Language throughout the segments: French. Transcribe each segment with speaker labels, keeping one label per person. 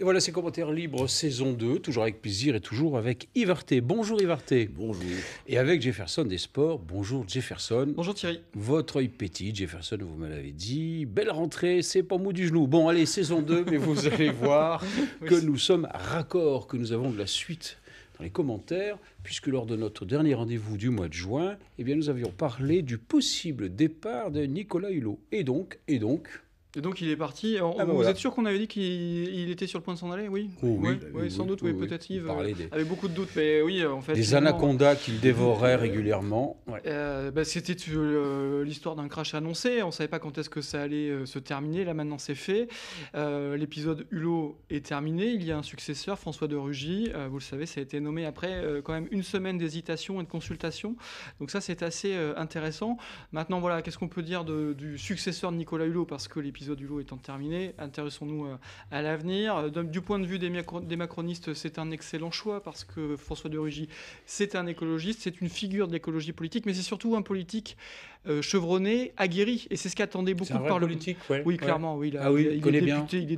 Speaker 1: Et voilà, c'est Commentaires libres saison 2, toujours avec plaisir et toujours avec Yvarté. Bonjour Yvarté. Bonjour. Et avec Jefferson des Sports. Bonjour Jefferson. Bonjour Thierry. Votre oeil petit, Jefferson, vous me l'avez dit. Belle rentrée, c'est pas mou du genou. Bon, allez, saison 2, mais vous allez voir que nous sommes raccord, que nous avons de la suite dans les commentaires, puisque lors de notre dernier rendez-vous du mois de juin, eh bien, nous avions parlé du possible départ de Nicolas Hulot.
Speaker 2: Et donc, et donc, et donc il est parti. Ah, bah vous êtes sûr qu'on avait dit qu'il était sur le point de s'en aller oui, sans doute, oui, peut-être Yves. Euh, avait beaucoup de doutes, mais oui, en fait. Des anacondas qu'il dévorait euh, régulièrement. Euh, bah, c'était l'histoire d'un crash annoncé. On ne savait pas quand est-ce que ça allait se terminer. Là, maintenant, c'est fait. L'épisode Hulot est terminé. Il y a un successeur, François de Rugy. vous le savez, ça a été nommé après quand même une semaine d'hésitation et de consultation. Donc ça, c'est assez intéressant. Maintenant, voilà, qu'est-ce qu'on peut dire du successeur de Nicolas Hulot Parce que l'épisode du lot étant terminé, intéressons-nous euh, à, l'avenir. Du point de vue des, des macronistes, c'est un excellent choix parce que François de Rugy, c'est un écologiste, c'est une figure de l'écologie politique, mais c'est surtout un politique euh, chevronné, aguerri. Et c'est ce qu'attendait beaucoup un vrai par politique. oui, clairement. Oui, il, est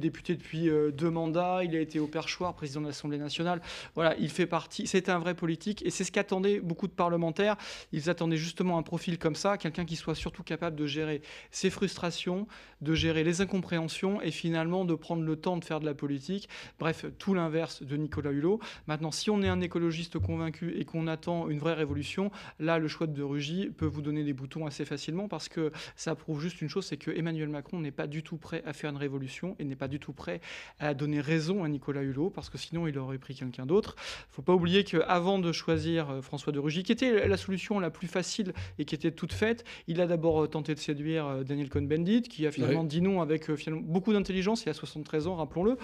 Speaker 2: député, depuis euh, deux mandats. Il a été au perchoir, président de l'Assemblée nationale. Voilà, il fait partie. C'est un vrai politique. Et c'est ce qu'attendaient beaucoup de parlementaires. Ils attendaient justement un profil comme ça, quelqu'un qui soit surtout capable de gérer ses frustrations, de gérer les incompréhensions et finalement de prendre le temps de faire de la politique. Bref, tout l'inverse de Nicolas Hulot. Maintenant, si on est un écologiste convaincu et qu'on attend une vraie révolution, là, le choix de Rugy peut vous donner des boutons assez facilement parce que ça prouve juste une chose, c'est que Emmanuel Macron n'est pas du tout prêt à faire une révolution et n'est pas du tout prêt à donner raison à Nicolas Hulot parce que sinon il aurait pris quelqu'un d'autre. Faut pas oublier qu'avant de choisir euh, François de Rugy, qui était la solution la plus facile et qui était toute faite, il a d'abord tenté de séduire euh, Daniel Cohn-Bendit qui a finalement dit avec euh, finalement, beaucoup d'intelligence, il a 73 ans, rappelons-le.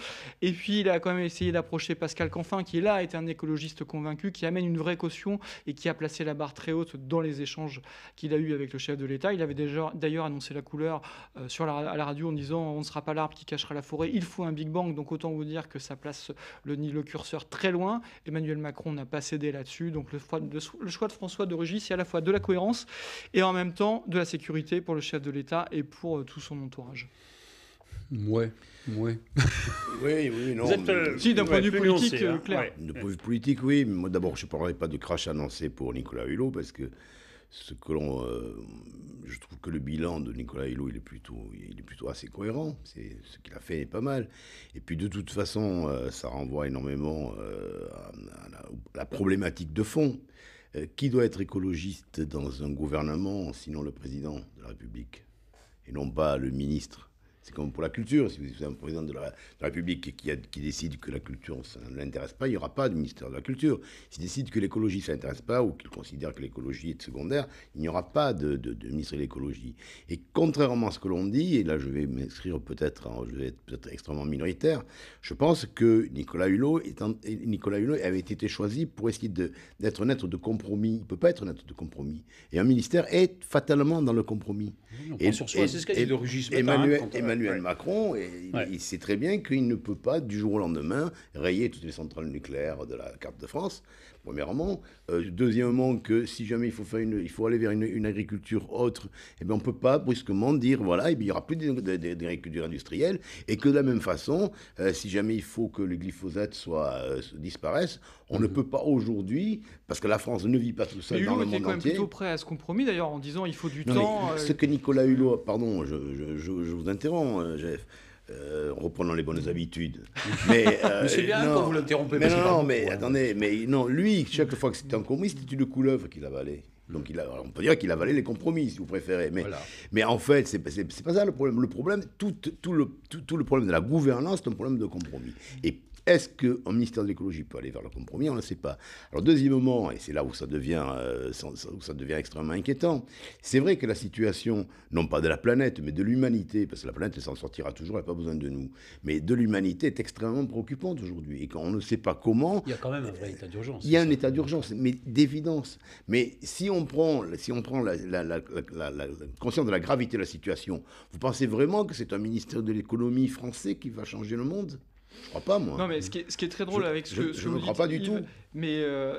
Speaker 2: Et puis il a quand même essayé d'approcher Pascal Canfin, qui là été un écologiste convaincu, qui amène une vraie caution et qui a placé la barre très haute dans les échanges qu'il a eu avec le chef de l'État. Il avait déjà d'ailleurs annoncé la couleur euh, sur la, à la radio en disant on ne sera pas l'arbre qui cachera la forêt, il faut un Big Bang. Donc autant vous dire que ça place le, le curseur très loin. Emmanuel Macron n'a pas cédé là-dessus. Donc le, choix de François de Rugy c'est à la fois de la cohérence et en même temps de la sécurité pour le chef de l'État et pour euh, tout son entourage.
Speaker 1: Ouais, ouais.
Speaker 3: oui, oui, non. Euh, si, hein. euh, d'un point de vue politique, clair. de politique, oui. Mais d'abord, je ne parlerai pas de crash annoncé pour Nicolas Hulot, parce que ce que l'on. Euh, je trouve que le bilan de Nicolas Hulot, il est plutôt, il est plutôt assez cohérent. C'est, ce qu'il a fait est pas mal. Et puis, de toute façon, ça renvoie énormément à, la, problématique de fond. qui doit être écologiste dans un gouvernement, sinon le président de la République et non pas le ministre c'est comme pour la culture. Si vous êtes un président de la, République qui, qui, décide que la culture, ça ne l'intéresse pas, il n'y aura pas de ministère de la culture. S'il décide que l'écologie, ça l'intéresse pas, ou qu'il considère que l'écologie est secondaire, il n'y aura pas de, de, de ministre de l'écologie. Et contrairement à ce que l'on dit, et là je vais m'inscrire peut-être, je vais être peut-être extrêmement minoritaire, je pense que Nicolas Hulot, Nicolas Hulot avait été choisi pour essayer d'être un être de compromis. Il ne peut pas être un être de compromis. Et un ministère est fatalement dans le compromis. et, et c'est ce qu'a dit Emmanuel, Emmanuel Macron, et il, sait très bien qu'il ne peut pas, du jour au lendemain, rayer toutes les centrales nucléaires de la carte de France, premièrement. Euh, deuxièmement, que si jamais il faut, faire une, il faut aller vers une, agriculture autre, eh bien, on ne peut pas brusquement dire, voilà, eh ben, il n'y aura plus d'agriculture industrielle, et que de la même façon, euh, si jamais il faut que le glyphosate soit, euh, disparaisse, on ne mhm. peut pas aujourd'hui, parce que la France ne vit pas tout seul dans le monde quand même plutôt
Speaker 2: prêt à ce compromis, d'ailleurs, en disant, il faut du temps. Ce
Speaker 3: que Nicolas Hulot, pardon, je, je vous interromps, Jeff, euh, reprenant les bonnes mm. habitudes. Mais, euh, c'est bien quand vous l'interrompez. Mais non, mais attendez, mais non, lui, chaque fois que c'était un compromis, c'était une couleuvre qu'il avalait. Donc il on peut dire qu'il avalait les compromis, si vous préférez. Mais, mais en fait, c'est, n'est pas ça le problème. Le problème, tout, tout, le, le problème de la gouvernance, c'est un problème de compromis. Et est-ce qu'un ministère de l'écologie peut aller vers le compromis On ne sait pas. Alors, deuxième moment, et c'est là euh, où ça devient, extrêmement inquiétant, c'est vrai que la situation, non pas de la planète, mais de l'humanité, parce que la planète, elle s'en sortira toujours, elle n'a pas besoin de nous, mais de l'humanité est extrêmement préoccupante aujourd'hui. Et quand on ne sait pas comment. Il y a
Speaker 1: quand même un vrai état d'urgence. Il y
Speaker 3: a un état d'urgence, mais d'évidence. Mais si on prend, si on prend la conscience de la gravité de la situation, vous pensez vraiment que c'est un ministère de l'économie français qui va changer le monde je crois pas, moi. Non, mais ce
Speaker 2: qui est, ce qui est très drôle avec ce je, que. je ne crois pas du tout. Mais euh,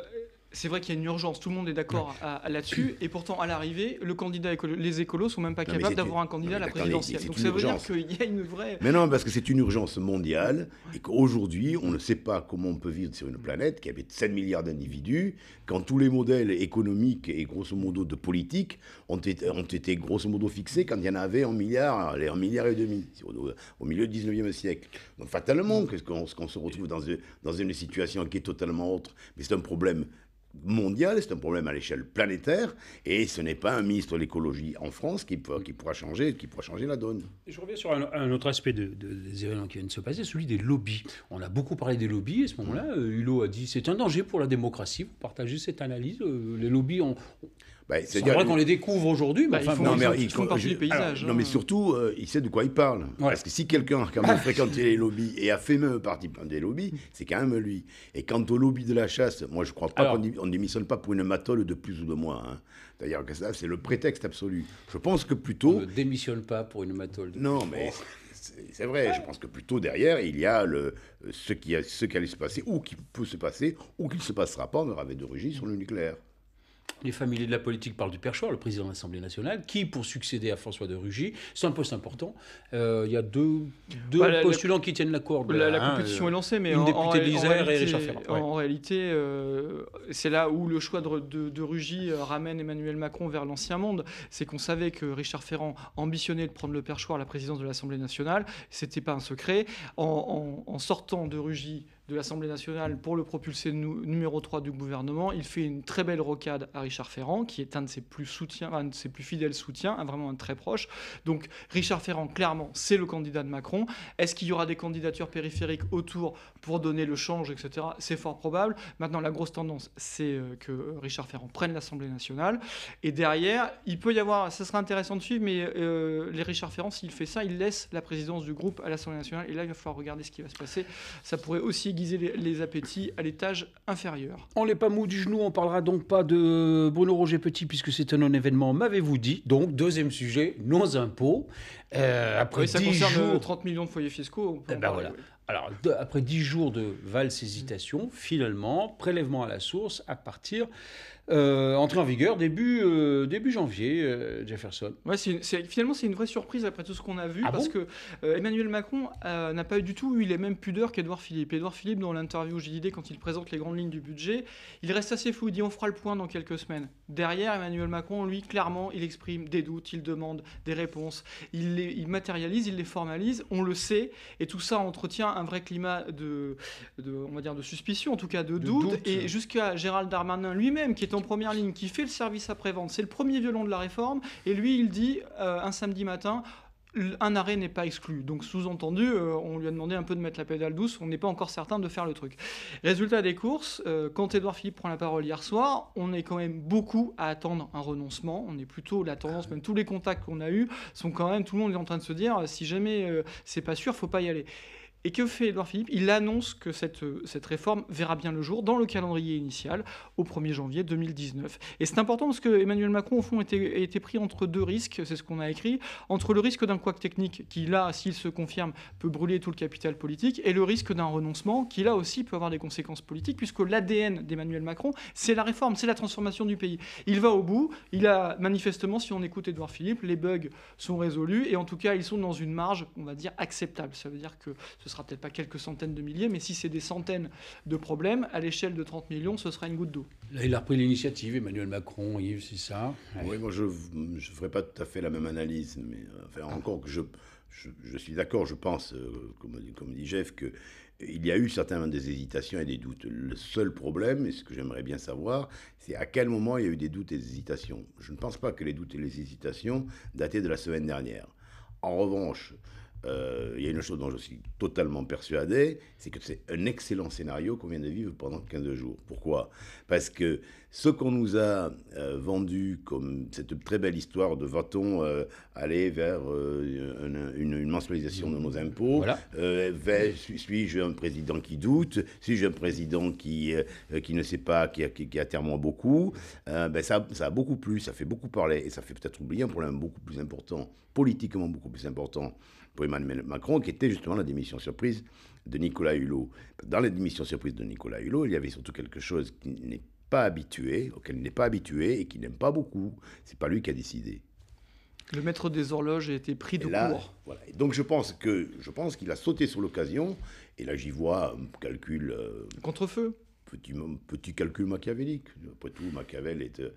Speaker 2: c'est vrai qu'il y a une urgence, tout le monde est d'accord là-dessus, et pourtant à l'arrivée, le candidat les écolos sont même pas capables d'avoir un candidat à la présidentielle. Donc ça veut dire qu'il y a une vraie. Mais
Speaker 3: non, parce que c'est une urgence mondiale et qu'aujourd'hui, on ne sait pas comment on peut vivre sur une planète qui avait 7 milliards d'individus, quand tous les modèles économiques et grosso modo de politique ont été, ont été grosso modo fixés quand il y en avait en milliard, un milliard et demi au milieu du 19e siècle. Donc fatalement, qu'on se retrouve dans, dans une situation qui est totalement autre. Mais c'est un problème mondial, c'est un problème à l'échelle planétaire, et ce n'est pas un ministre de l'écologie en France qui, qui, pourra changer, qui pourra changer la donne.
Speaker 1: Je reviens sur un, autre aspect de, de, des événements qui viennent de se passer, celui des lobbies. On a beaucoup parlé des lobbies, et à ce moment-là, euh, Hulot a dit c'est un danger pour la démocratie, vous partagez cette analyse, euh, les lobbies ont...
Speaker 3: Bah, c'est vrai qu'on les
Speaker 1: découvre aujourd'hui, mais bah, non, mais, ils font partie du paysage. Hein. Non, mais
Speaker 3: surtout, euh, il sait de quoi il parle. Parce que si quelqu'un a quand bah. même fréquenté les lobbies et a fait même partie des lobbies, c'est quand même lui. Et quant au lobby de la chasse, moi, je ne crois pas qu'on démissionne pas pour une matole de plus ou de moins. Hein. D'ailleurs, que ça, c'est le prétexte absolu. Je pense que plutôt. On ne démissionne pas pour
Speaker 1: une matole de Non, mais. Oh.
Speaker 3: c'est vrai. Je pense que plutôt derrière, il y a le, ce, qui, ce qui allait se passer, ou qui peut se passer, ou qui ne se passera pas. On aura de rugis sur le nucléaire.
Speaker 1: Les familles de la politique parlent du perchoir, le président de l'Assemblée nationale, qui, pour succéder à François de Rugy, c'est un poste important. Euh, il y a deux, deux bah, postulants qui tiennent la corde. La, compétition euh, est lancée, mais en,
Speaker 2: réalité, c'est là où le choix de, de, Rugy euh, ramène Emmanuel Macron vers l'ancien monde. C'est qu'on savait que Richard Ferrand ambitionnait de prendre le perchoir à la présidence de l'Assemblée nationale. C'était pas un secret. en sortant de Rugy de l'Assemblée nationale pour le propulser numéro 3 du gouvernement. Il fait une très belle rocade à Richard Ferrand, qui est un de ses plus, soutiens, un de ses plus fidèles soutiens, vraiment un très proche. Donc Richard Ferrand, clairement, c'est le candidat de Macron. Est-ce qu'il y aura des candidatures périphériques autour pour donner le change, etc. C'est fort probable. Maintenant, la grosse tendance, c'est euh, que euh, Richard Ferrand prenne l'Assemblée nationale. Et derrière, il peut y avoir, ça sera intéressant de suivre, mais euh, les Richard Ferrand, s'il fait ça, il laisse la présidence du groupe à l'Assemblée nationale. Et là, il va falloir regarder ce qui va se passer. Ça pourrait aussi les, appétits à l'étage inférieur.
Speaker 1: On n'est pas mou du genou, on parlera donc pas de Bruno Roger Petit puisque c'est un non-événement, m'avez-vous dit. Donc, deuxième sujet, nos impôts. Euh, après oui, ça concerne euh, jours...
Speaker 2: 30 millions de foyers fiscaux. Eh ben voilà.
Speaker 1: Alors, après 10 jours de valse hésitation, finalement, prélèvement à la source à partir, euh, entrée en vigueur début, euh, début janvier, Jefferson.
Speaker 2: Ouais, c'est, finalement, c'est une vraie surprise après tout ce qu'on a vu, ah parce que Emmanuel Macron n'a pas eu du tout eu les mêmes pudeurs qu'Edouard Philippe. Edouard Philippe, dans l'interview j'ai l'idée quand il présente les grandes lignes du budget, il reste assez flou, il dit on fera le point dans quelques semaines. Derrière, Emmanuel Macron, lui, clairement, il exprime des doutes, il demande des réponses, il il matérialise, il les formalise, on le sait, et tout ça entretient un vrai climat de, on va dire de suspicion, en tout cas de, doute, et jusqu'à Gérald Darmanin lui-même, qui est en première ligne, qui fait le service après-vente, c'est le premier violon de la réforme, et lui, il dit euh, un samedi matin, un arrêt n'est pas exclu. Donc sous-entendu, euh, on lui a demandé un peu de mettre la pédale douce, on n'est pas encore certain de faire le truc. Résultat des courses, euh, quand Édouard Philippe prend la parole hier soir, on est quand même beaucoup à attendre un renoncement. On est plutôt la tendance, même tous les contacts qu'on a eus sont quand même, tout le monde est en train de se dire, euh, si jamais c'est pas sûr, faut pas y aller. Et que fait Edouard Philippe Il annonce que cette, euh, cette réforme verra bien le jour dans le calendrier initial au 1er janvier 2019. Et c'est important parce que Emmanuel Macron, au fond, a été pris entre deux risques, c'est ce qu'on a écrit, entre le risque d'un couac technique qui, là, s'il se confirme, peut brûler tout le capital politique, et le risque d'un renoncement qui, là aussi, peut avoir des conséquences politiques, puisque l'ADN d'Emmanuel Macron, c'est la réforme, c'est la transformation du pays. Il va au bout, il a manifestement, si on écoute Edouard Philippe, les bugs sont résolus, et en tout cas, ils sont dans une marge, on va dire, acceptable. Ça veut dire que ce sera peut-être pas quelques centaines de milliers, mais si c'est des centaines de problèmes, à l'échelle de 30 millions, ce sera une goutte d'eau.
Speaker 3: Là, il a repris l'initiative, Emmanuel Macron, Yves, c'est ça Oui, moi, je ne ferai pas tout à fait la même analyse, mais euh, enfin, ah. encore que je, suis d'accord, je pense, euh, comme, comme, dit Jeff, que il y a eu certainement des hésitations et des doutes. Le seul problème, et ce que j'aimerais bien savoir, c'est à quel moment il y a eu des doutes et des hésitations. Je ne pense pas que les doutes et les hésitations dataient de la semaine dernière. En revanche, euh, il y a une chose dont je suis totalement persuadé, c'est que c'est un excellent scénario qu'on vient de vivre pendant 15 jours. Pourquoi Parce que ce qu'on nous a euh, vendu comme cette très belle histoire de va-t-on euh, aller vers une, mensualisation de nos impôts Suis-je un président qui doute Suis-je un président qui, qui ne sait pas, qui, qui, qui beaucoup ben ça, ça a beaucoup plu, ça fait beaucoup parler et ça fait peut-être oublier un problème beaucoup plus important, politiquement beaucoup plus important pour Emmanuel Macron, qui était justement la démission surprise de Nicolas Hulot. Dans la démission surprise de Nicolas Hulot, il y avait surtout quelque chose qui n'est pas habitué, auquel il n'est pas habitué et qui n'aime pas beaucoup. C'est pas lui qui a décidé.
Speaker 2: Le maître des horloges a été pris de court.
Speaker 3: Donc je pense que je pense qu'il a sauté sur l'occasion. Et là j'y vois un calcul Contrefeu. contre Petit, petit calcul machiavélique. Après tout, Machiavel est, euh,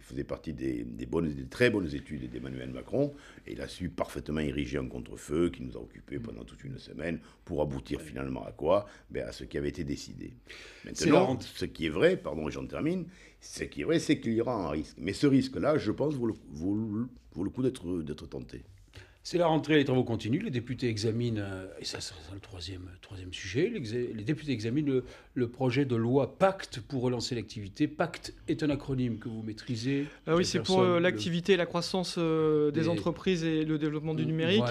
Speaker 3: il faisait partie des, des très bonnes études d'Emmanuel Macron, et il a su parfaitement ériger un contre-feu qui nous a occupés mm. pendant toute une semaine pour aboutir finalement à quoi ben À ce qui avait été décidé. Maintenant, ce qui est vrai, pardon, j'en termine, ce qui est vrai, c'est qu'il y aura un risque. Mais ce risque-là, je pense, le, vaut le coup d'être tenté.
Speaker 1: C'est la rentrée, les travaux continuent, les députés examinent, euh, et ça c'est le troisième, sujet, les députés examinent le, projet de loi Pacte pour relancer l'activité. Pacte est un acronyme que vous maîtrisez. Ah oui, c'est pour euh, l'activité,
Speaker 2: la croissance euh, des, entreprises et le développement du numérique.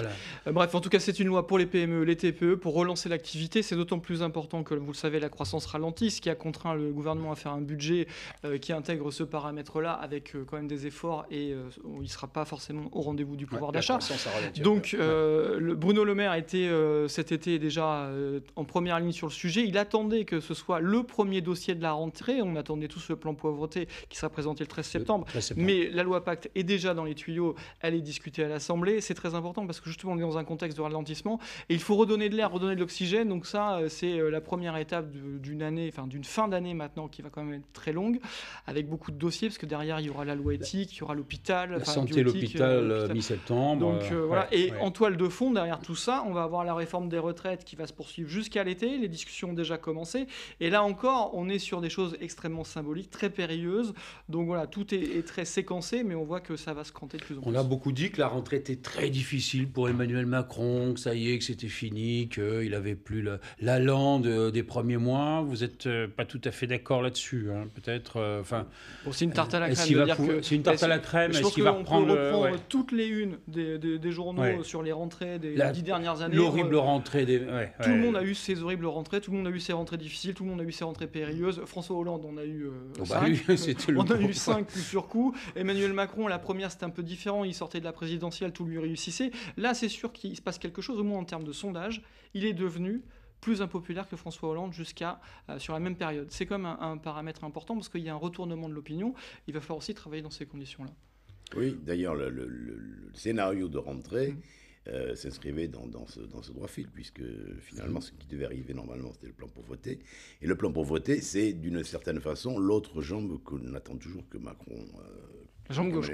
Speaker 2: bref, en tout cas c'est une loi pour les PME, les TPE, pour relancer l'activité. C'est d'autant plus important que, vous le savez, la croissance ralentit, ce qui a contraint le gouvernement à faire un budget qui intègre ce paramètre-là avec quand même des efforts et il ne sera pas forcément au rendez-vous du pouvoir d'achat. Donc, euh, le Bruno Le Maire était euh, cet été déjà euh, en première ligne sur le sujet. Il attendait que ce soit le premier dossier de la rentrée. On attendait tout ce plan pauvreté qui sera présenté le 13 septembre. Mais la loi Pacte est déjà dans les tuyaux. Elle est discutée à l'Assemblée. C'est très important parce que justement, on est dans un contexte de ralentissement et il faut redonner de l'air, redonner de l'oxygène. Donc ça, c'est la première étape d'une année, enfin d'une fin d'année maintenant qui va quand même être très longue, avec beaucoup de dossiers parce que derrière il y aura la loi éthique, il y aura l'hôpital, la santé, l'hôpital
Speaker 1: mi-septembre. Donc et en
Speaker 2: toile de fond, derrière tout ça, on va avoir la réforme des retraites qui va se poursuivre jusqu'à l'été. Les discussions ont déjà commencé. Et là encore, on est sur des choses extrêmement symboliques, très périlleuses. Donc voilà, tout est, très séquencé, mais on voit que ça va se canter de plus en plus. On a
Speaker 1: beaucoup dit que la rentrée était très difficile pour Emmanuel Macron, que ça y est, que c'était fini, qu'il n'avait plus la euh, des premiers mois. Vous n'êtes euh, pas tout à fait d'accord là-dessus, hein, peut-être. Euh, enfin, c'est une tarte à la crème. C'est une tarte à la crème. Je pense qu'on reprendre
Speaker 2: toutes les unes des, des, des sur les rentrées des La, dix dernières années. L'horrible
Speaker 1: rentrée des. tout le monde a
Speaker 2: eu ses horribles rentrées, tout le monde a eu ses rentrées difficiles, tout le monde a eu ses rentrées périlleuses. François Hollande, en a eu. Euh, oh, bah cinq, on a eu cinq sur coup. Emmanuel Macron, la première, c'était un peu différent. Il sortait de la présidentielle, tout lui réussissait. Là, c'est sûr qu'il se passe quelque chose, au moins en termes de sondage. Il est devenu plus impopulaire que François Hollande jusqu'à euh, sur la même période. C'est comme un, un paramètre important parce qu'il y a un retournement de l'opinion. Il va falloir aussi travailler dans ces conditions-là.
Speaker 3: Oui, d'ailleurs, le, scénario de rentrée mmh. euh, s'inscrivait dans, ce, droit fil, puisque finalement, mmh. ce qui devait arriver normalement, c'était le plan pauvreté. Et le plan pauvreté, c'est d'une certaine façon l'autre jambe qu'on attend toujours que Macron. Euh, la jambe gauche.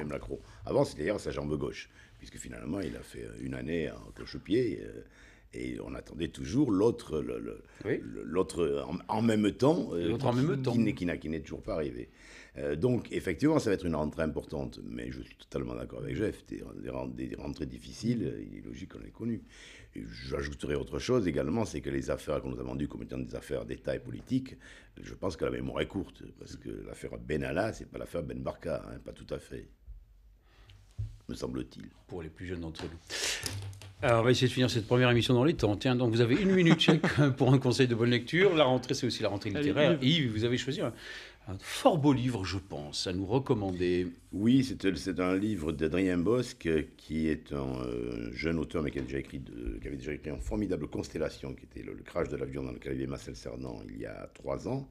Speaker 3: Avant, c'était d'ailleurs sa jambe gauche, puisque finalement, il a fait une année en cloche-pied. Euh, et on attendait toujours l'autre, l'autre en, même temps, qui, n'est toujours pas arrivé. Euh, donc, effectivement, ça va être une rentrée importante, mais je suis totalement d'accord avec Jeff. Des, des, rentrées difficiles, euh, il est logique qu'on les connu. J'ajouterai autre chose également, c'est que les affaires qu'on nous a vendues comme étant des affaires d'État et politique, je pense que la mémoire est courte, parce que l'affaire Benalla, c'est pas l'affaire Ben Barka, hein, pas tout à fait, me semble-t-il. Pour les plus jeunes d'entre nous.
Speaker 1: Alors, on va essayer de finir cette première émission dans les temps. Tiens, donc vous avez une minute chacun pour un conseil de bonne lecture. La rentrée, c'est aussi la rentrée littéraire. Yves, vous avez choisi un fort beau livre, je
Speaker 3: pense, à nous recommander. Oui, c'est un livre d'Adrien Bosque, qui est un euh, jeune auteur, mais qui, écrit de, avait déjà écrit en formidable Constellation, qui était le, crash de l'avion dans lequel il Marcel Cernan il y a trois ans,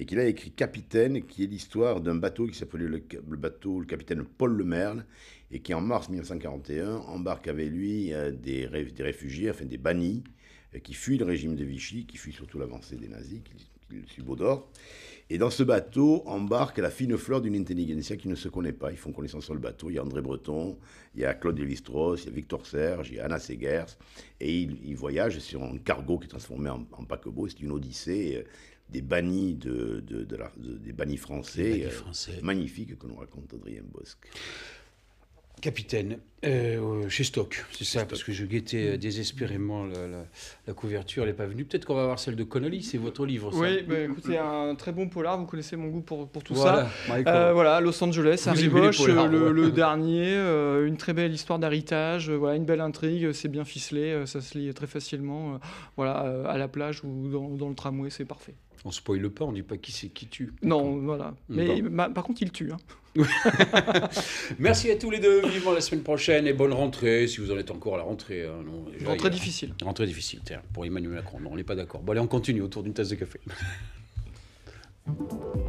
Speaker 3: et qui a écrit Capitaine, qui est l'histoire d'un bateau qui s'appelait le, bateau, le capitaine Paul Le Merle, et qui en mars 1941 embarque avec lui euh, des, des réfugiés, enfin des bannis, euh, qui fuient le régime de Vichy, qui fuient surtout l'avancée des nazis, qui d'or. Et dans ce bateau embarque la fine fleur d'une intelligentsia qui ne se connaît pas. Ils font connaissance sur le bateau. Il y a André Breton, il y a Claude Lévi-Strauss, il y a Victor Serge, il y a Anna Segers. Et ils, voyagent sur un cargo qui est transformé en, paquebot. C'est une odyssée euh, des bannis, de, des français, magnifique euh, magnifiques que nous raconte Adrien Bosque.
Speaker 1: Capitaine, euh, chez Stock, c'est ça, parce que je guettais euh, désespérément la, couverture, elle n'est pas venue. Peut-être qu'on va voir celle de Connolly, c'est votre livre. Ça. Oui, bah,
Speaker 2: écoutez, un très bon polar, vous connaissez mon goût pour, tout ça. Euh, voilà, Los Angeles, Harry le, dernier, une très belle histoire d'héritage, voilà, une belle intrigue, c'est bien ficelé, ça se lit très facilement, voilà, à la plage ou dans, le tramway, c'est parfait.
Speaker 1: On spoile pas, on ne dit pas qui c'est qui tue.
Speaker 2: Non, voilà. Mm, Mais par contre, il tue. Hein.
Speaker 1: Merci à tous les deux. Vivement la semaine prochaine et bonne rentrée si vous en êtes encore à la rentrée. Hein, rentrée difficile. Rentrée difficile, tiens, pour Emmanuel Macron. Non, on n'est pas d'accord. Bon, allez, on continue autour d'une tasse de café.